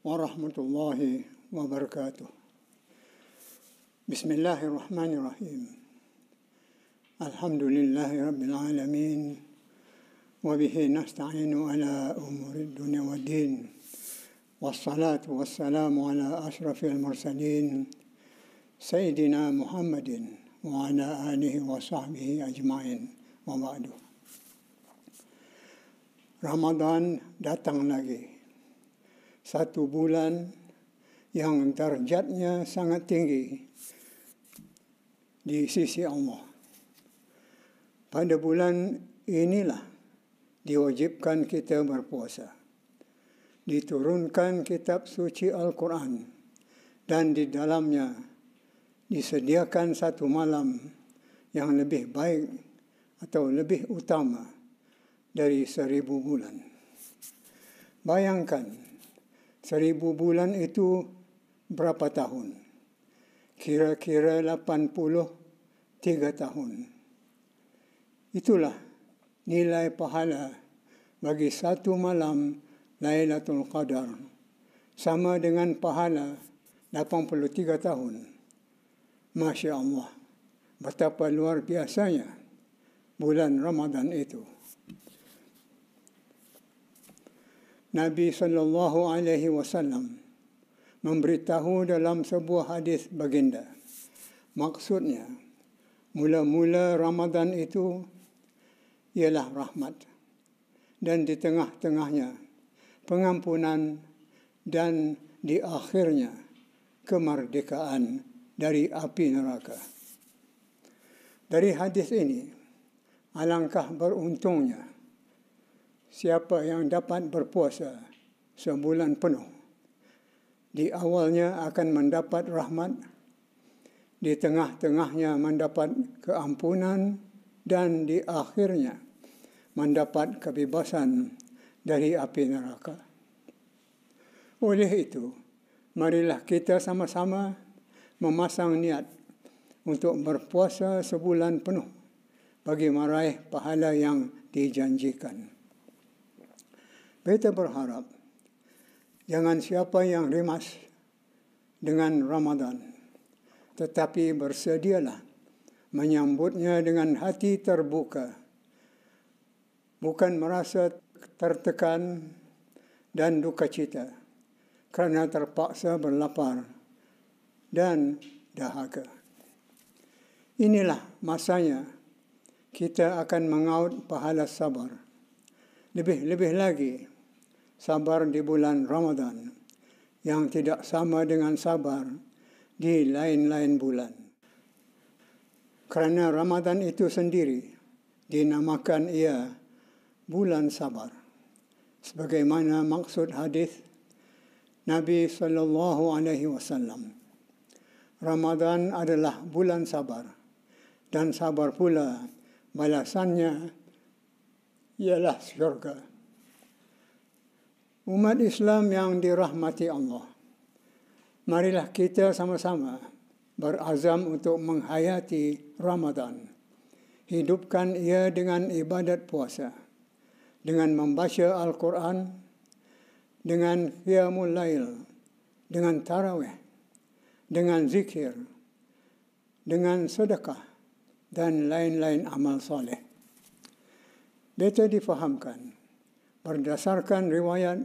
ورحمة الله وبركاته بسم الله الرحمن الرحيم الحمد لله رب العالمين وبه نستعين على أمور الدنيا والدين والصلاة والسلام على أشرف المرسلين سيدنا محمد وعلى آله وصحبه أجمعين وبعد رمضان datang lagi satu bulan yang darjatnya sangat tinggi di sisi Allah. Pada bulan inilah diwajibkan kita berpuasa. Diturunkan kitab suci Al-Quran dan di dalamnya disediakan satu malam yang lebih baik atau lebih utama dari seribu bulan. Bayangkan Seribu bulan itu berapa tahun? Kira-kira lapan puluh tiga tahun. Itulah nilai pahala bagi satu malam Lailatul Qadar. Sama dengan pahala lapan puluh tiga tahun. Masya Allah, betapa luar biasanya bulan Ramadan itu. Nabi sallallahu alaihi wasallam memberitahu dalam sebuah hadis baginda. Maksudnya, mula-mula Ramadan itu ialah rahmat dan di tengah-tengahnya pengampunan dan di akhirnya kemerdekaan dari api neraka. Dari hadis ini, alangkah beruntungnya siapa yang dapat berpuasa sebulan penuh. Di awalnya akan mendapat rahmat, di tengah-tengahnya mendapat keampunan, dan di akhirnya mendapat kebebasan dari api neraka. Oleh itu, marilah kita sama-sama memasang niat untuk berpuasa sebulan penuh bagi meraih pahala yang dijanjikan. Betul berharap jangan siapa yang rimas dengan Ramadan tetapi bersedialah menyambutnya dengan hati terbuka bukan merasa tertekan dan duka cita kerana terpaksa berlapar dan dahaga inilah masanya kita akan mengaut pahala sabar lebih-lebih lagi sabar di bulan Ramadan yang tidak sama dengan sabar di lain-lain bulan. Kerana Ramadan itu sendiri dinamakan ia bulan sabar. Sebagaimana maksud hadis Nabi sallallahu alaihi wasallam. Ramadan adalah bulan sabar dan sabar pula balasannya ialah syurga. Umat Islam yang dirahmati Allah. Marilah kita sama-sama berazam untuk menghayati Ramadan. Hidupkan ia dengan ibadat puasa. Dengan membaca Al-Quran. Dengan Qiyamul Lail. Dengan Taraweh. Dengan zikir. Dengan sedekah. Dan lain-lain amal soleh. Betul difahamkan berdasarkan riwayat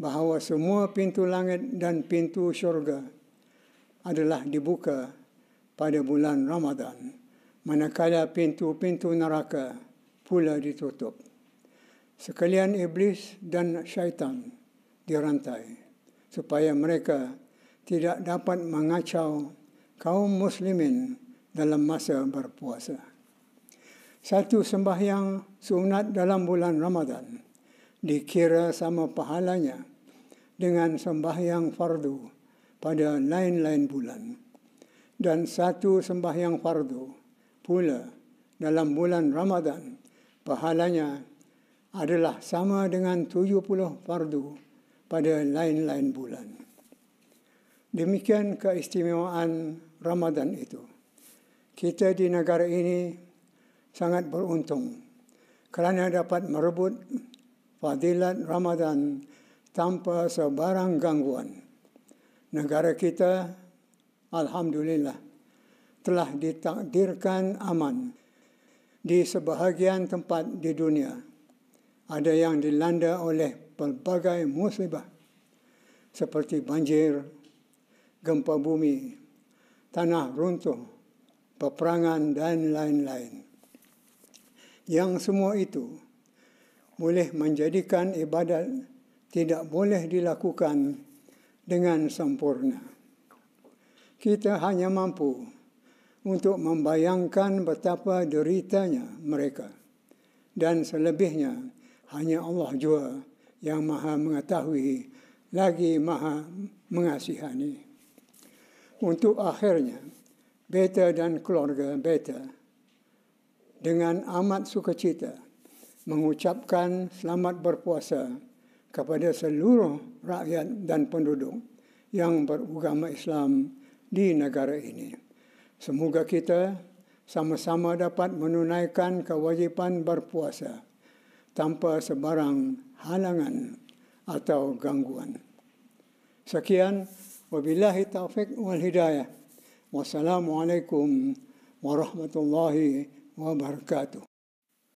bahawa semua pintu langit dan pintu syurga adalah dibuka pada bulan Ramadan manakala pintu-pintu neraka pula ditutup sekalian iblis dan syaitan dirantai supaya mereka tidak dapat mengacau kaum muslimin dalam masa berpuasa satu sembahyang sunat dalam bulan Ramadan dikira sama pahalanya dengan sembahyang fardu pada lain-lain bulan. Dan satu sembahyang fardu pula dalam bulan Ramadan, pahalanya adalah sama dengan 70 fardu pada lain-lain bulan. Demikian keistimewaan Ramadan itu. Kita di negara ini sangat beruntung kerana dapat merebut fadilat Ramadan tanpa sebarang gangguan. Negara kita, Alhamdulillah, telah ditakdirkan aman di sebahagian tempat di dunia. Ada yang dilanda oleh pelbagai musibah seperti banjir, gempa bumi, tanah runtuh, peperangan dan lain-lain. Yang semua itu boleh menjadikan ibadat tidak boleh dilakukan dengan sempurna. Kita hanya mampu untuk membayangkan betapa deritanya mereka. Dan selebihnya, hanya Allah jua yang maha mengetahui, lagi maha mengasihani. Untuk akhirnya, beta dan keluarga beta dengan amat sukacita cita mengucapkan selamat berpuasa kepada seluruh rakyat dan penduduk yang beragama Islam di negara ini. Semoga kita sama-sama dapat menunaikan kewajipan berpuasa tanpa sebarang halangan atau gangguan. Sekian, wabillahi taufik wal hidayah. Wassalamualaikum warahmatullahi wabarakatuh.